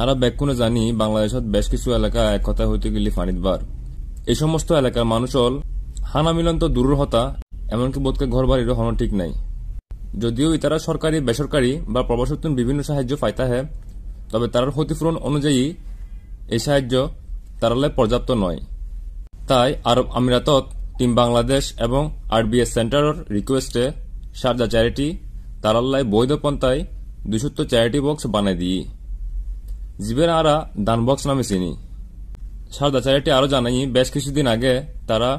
আরা ব্যাকুনে জানি বাংলাদেশত বেশ কিছু এলাকা এক কথা হইতে গেলি ফানিত বার এই সমস্ত এলাকার মানুষল হানা মিলন তো দূর হতা এমনকি বোধকে ঘর বাড়িরও হন ঠিক নাই যদিও ইতারা সরকারি বেসরকারি বা প্রবাসত্তন বিভিন্ন সাহায্য পাইতা হে তবে তার ক্ষতিপূরণ অনুযায়ী এই সাহায্য তারালে পর্যাপ্ত নয় তাই আরব আমিরাতত টিম বাংলাদেশ এবং আরবিএস সেন্টারের রিকোয়েস্টে সারদা চ্যারিটি তারাল্লায় বৈধ পন্থায় দুশত্ব চ্যারিটি বক্স বানাই দিই জীবের আরা দানবক্স নামে চিনি সারদা চারিটি আরও জানাই বেশ কিছুদিন আগে তারা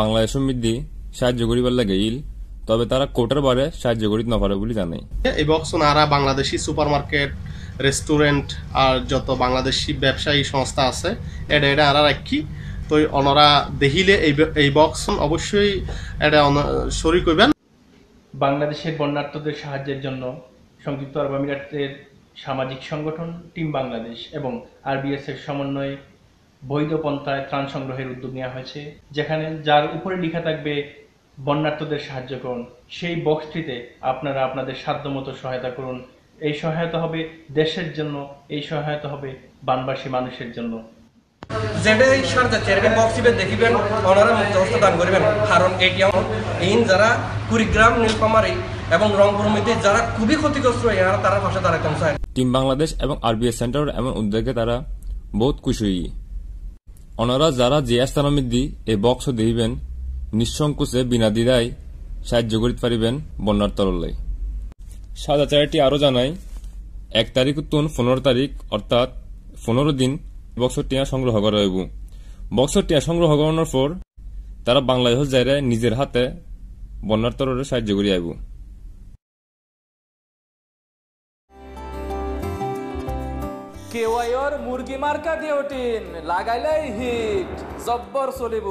বাংলাদেশ সমৃদ্ধি সাহায্য করিবার লাগে ইল তবে তারা কোটার বারে সাহায্য করিত না পারে বলে জানে এই বক্স নারা বাংলাদেশি সুপারমার্কেট রেস্টুরেন্ট আর যত বাংলাদেশি ব্যবসায়ী সংস্থা আছে এটা এটা আরা রাখি তো অনরা দেখিলে এই এই বক্স অবশ্যই এটা সরি করবেন বাংলাদেশের বন্যার্থদের সাহায্যের জন্য সংযুক্ত আরব আমিরাতের সামাজিক সংগঠন টিম বাংলাদেশ এবং আরবিএসের সমন্বয়ে বৈধ পন্থায় ত্রাণ সংগ্রহের উদ্যোগ নেওয়া হয়েছে যেখানে যার উপরে লেখা থাকবে বন্যার্থদের সাহায্য করুন সেই বক্সটিতে আপনারা আপনাদের সাধ্যমতো সহায়তা করুন এই সহায়তা হবে দেশের জন্য এই সহায়তা হবে বানবাসী মানুষের জন্য এই সার যাচ্ছে এরকম দেখিবেন ওনারা মুক্ত হস্ত দান করিবেন কারণ ইন যারা কুড়িগ্রাম নীলফামারি এবং রংপুর মিতে যারা খুবই ক্ষতিগ্রস্ত তারা তারা কম চায় টিম বাংলাদেশ এবং আরবিএস সেন্টার উদ্যোগে তারা বহুত খুশি যারা এই বক্স নিঃসংকোচে বিনা দ্বিধায় সাহায্য করিতে পারিবেন বন্যার তরলে সাজাচারটি আরও জানায় এক তারিখ তুন পনেরো তারিখ অর্থাৎ পনেরো দিন বক্সর টিয়া সংগ্রহ করা হইব বক্সর টিয়া সংগ্রহ করানোর পর তারা বাংলাদেশ যাইরে নিজের হাতে তরের সাহায্য করিয়া আইব কেওয়াইর মুরগি মার্কা দিওটিন লাগাইলাই হিট জব্বর চলিব